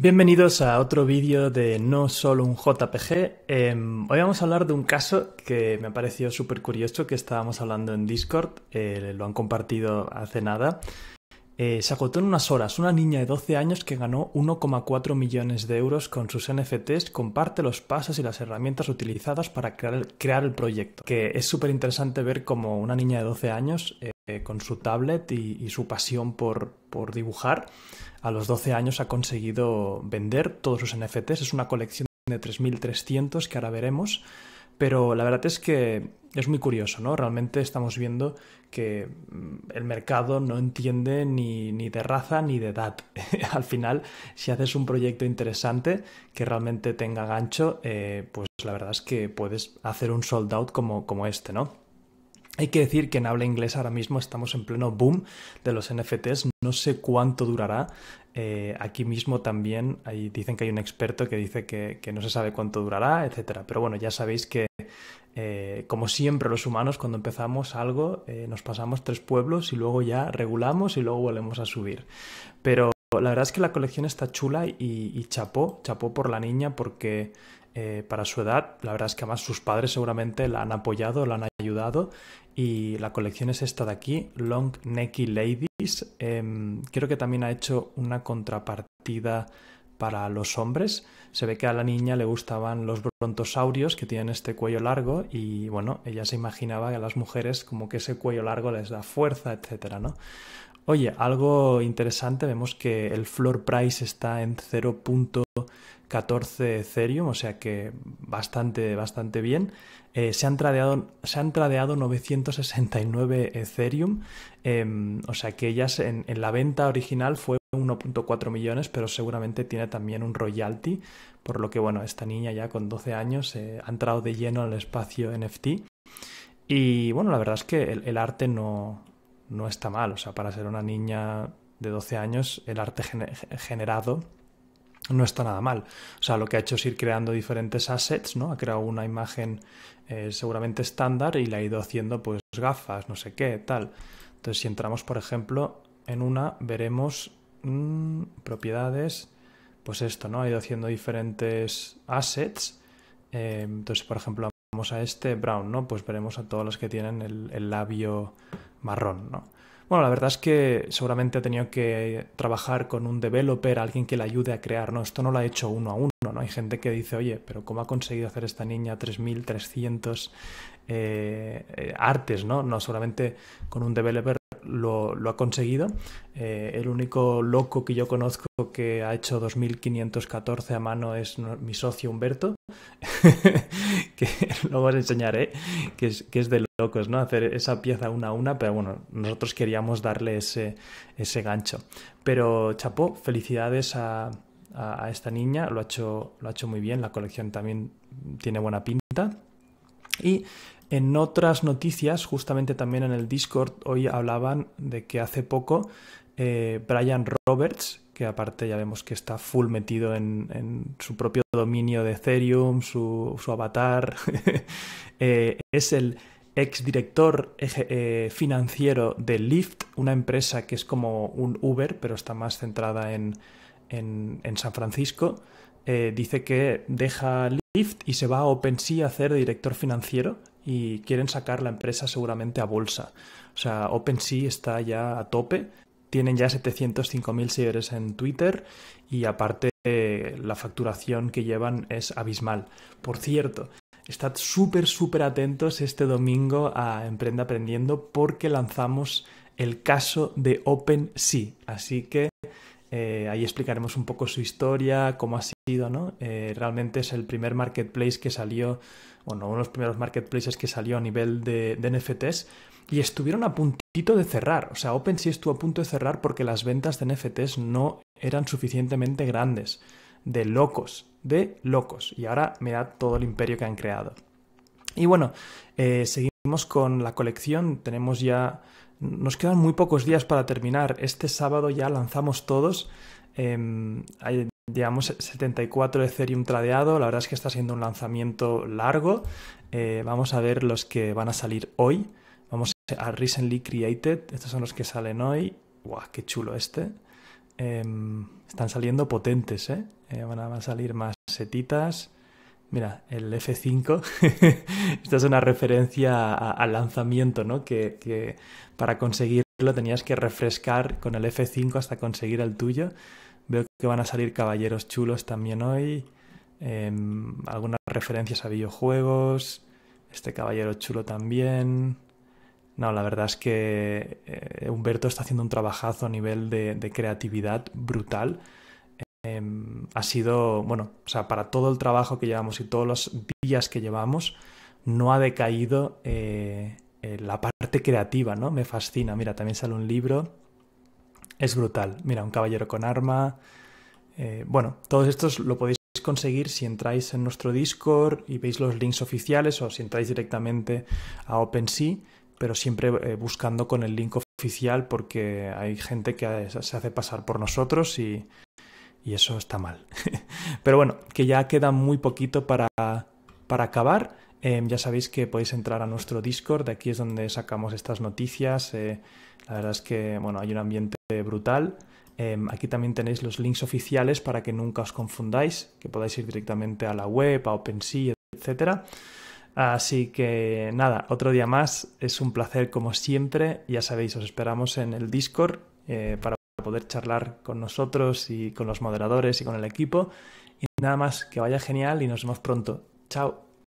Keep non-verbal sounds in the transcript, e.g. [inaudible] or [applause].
Bienvenidos a otro vídeo de No Solo un JPG. Em, hoy vamos a hablar de un caso que me pareció parecido súper curioso, que estábamos hablando en Discord, eh, lo han compartido hace nada. Eh, se agotó en unas horas una niña de 12 años que ganó 1,4 millones de euros con sus NFTs, comparte los pasos y las herramientas utilizadas para crear, crear el proyecto. Que es súper interesante ver cómo una niña de 12 años eh, eh, con su tablet y, su pasión por, dibujar, a los 12 años ha conseguido vender todos sus NFTs. Es una colección de 3.300 que ahora veremos. Pero la verdad es que es muy curioso, ¿no? Realmente estamos viendo que mm, el mercado no entiende ni, ni de raza ni de edad. [laughs] Al final, si haces un proyecto interesante que realmente tenga gancho, eh, pues la verdad es que puedes hacer un sold out como, como este, ¿no? Hay que decir que en habla inglesa ahora mismo estamos en pleno boom de los NFTs. No sé cuánto durará. Eh, aquí mismo también dicen que hay un experto que dice que, no se sabe cuánto durará, etc. Pero bueno, ya sabéis que eh, como siempre los humanos, cuando empezamos algo, eh, nos pasamos tres pueblos y luego ya regulamos y luego volvemos a subir. Pero la verdad es que la colección está chula y chapó, chapó por la niña porque eh, para su edad. La verdad es que además sus padres seguramente la han apoyado, la han ayudado. Y la colección es esta de aquí, Long Necky Ladies. Em, creo que también ha hecho una contrapartida para los hombres. Se ve que a la niña le gustaban los brontosaurios que tienen este cuello largo y bueno, ella se imaginaba que a las mujeres como que ese cuello largo les da fuerza, etcétera, ¿no? Oye, algo interesante, vemos que el floor price está en 0.14 Ethereum, o sea que bastante, bastante bien. Eh, se, han tradeado, se han tradeado 969 Ethereum, em, o sea que ellas en, la venta original fue 1.4 millones, pero seguramente tiene también un royalty, por lo que bueno, esta niña ya con 12 años eh, ha entrado de lleno al espacio NFT. Y bueno, la verdad es que el arte no, no está mal. O sea, para ser una niña de 12 años, el arte generado no está nada mal. O sea, lo que ha hecho es ir creando diferentes assets, ¿no? Ha creado una imagen eh, seguramente estándar y le ha ido haciendo, pues, gafas, no sé qué, tal. Entonces, si entramos, por ejemplo, en una, veremos mm, propiedades, pues esto, ¿no? Ha ido haciendo diferentes assets. Eh, entonces, por ejemplo, vamos a este brown, ¿no? Pues veremos a todos los que tienen el labio marrón, ¿no? Bueno, la verdad es que seguramente ha tenido que trabajar con un developer, alguien que le ayude a crear, ¿no? Esto no lo ha hecho uno a uno, ¿no? Hay gente que dice, oye, pero ¿cómo ha conseguido hacer esta niña 3.300 eh, eh, artes, ¿no? No, seguramente con un developer lo, ha conseguido. Eh, el único loco que yo conozco que ha hecho 2514 a mano es mi socio Humberto, [laughs] que luego os enseñaré, ¿eh? que es, que es de locos, ¿no? Hacer esa pieza una a una, pero bueno, nosotros queríamos darle ese, ese gancho. Pero, Chapó, felicidades a, esta niña, lo ha, hecho, lo ha hecho muy bien, la colección también tiene buena pinta. Y en otras noticias, justamente también en el Discord, hoy hablaban de que hace poco eh, Brian Roberts, que aparte ya vemos que está full metido en, su propio dominio de Ethereum, su, avatar, [laughs] eh, es el exdirector eh, financiero de Lyft, una empresa que es como un Uber, pero está más centrada en, San Francisco. Eh, dice que deja Lyft y se va a OpenSea a hacer director financiero y quieren sacar la empresa seguramente a bolsa. O sea, OpenSea está ya a tope, tienen ya 705.000 seguidores en Twitter y aparte la facturación que llevan es abismal. Por cierto, estad súper, súper atentos este domingo a Emprenda Aprendiendo porque lanzamos el caso de OpenSea. Así que eh, ahí explicaremos un poco su historia, cómo ha sido, ¿no? Eh, realmente es el primer marketplace que salió, bueno, uno de los primeros marketplaces que salió a nivel de, NFTs y estuvieron a puntito de cerrar. O sea, OpenSea estuvo a punto de cerrar porque las ventas de NFTs no eran suficientemente grandes. De locos, de locos. Y ahora da todo el imperio que han creado. Y bueno, eh, seguimos con la colección. Tenemos ya nos quedan muy pocos días para terminar. Este sábado ya lanzamos todos. Em, llevamos hay, digamos, 74 Ethereum tradeado. La verdad es que está siendo un lanzamiento largo. Eh, vamos a ver los que van a salir hoy. Vamos a Recently Created. Estos son los que salen hoy. ¡Guau! ¡Qué chulo este! Em, están saliendo potentes, ¿eh? eh van, a, salir más setitas. Mira, el F5, [laughs] esta es una referencia al lanzamiento, ¿no? Que, para conseguirlo tenías que refrescar con el F5 hasta conseguir el tuyo. Veo que van a salir caballeros chulos también hoy. Em, algunas referencias a videojuegos. Este caballero chulo también. No, la verdad es que eh, Humberto está haciendo un trabajazo a nivel de creatividad brutal. Em, ha sido, bueno, o sea, para todo el trabajo que llevamos y todos los días que llevamos, no ha decaído eh, la parte creativa, ¿no? Me fascina. Mira, también sale un libro. Es brutal. Mira, un caballero con arma. Eh, bueno, todos estos lo podéis conseguir si entráis en nuestro Discord y veis los links oficiales o si entráis directamente a OpenSea, pero siempre eh, buscando con el link oficial porque hay gente que se hace pasar por nosotros y y eso está mal. [laughs] Pero bueno, que ya queda muy poquito para, para acabar. Em, ya sabéis que podéis entrar a nuestro Discord, aquí es donde sacamos estas noticias. Eh, la verdad es que bueno, hay un ambiente brutal. Em, aquí también tenéis los links oficiales para que nunca os confundáis, que podáis ir directamente a la web, a OpenSea, etcétera Así que nada, otro día más. Es un placer como siempre. Ya sabéis, os esperamos en el Discord eh, para poder charlar con nosotros y con los moderadores y con el equipo. Y nada más, que vaya genial y nos vemos pronto. Chao.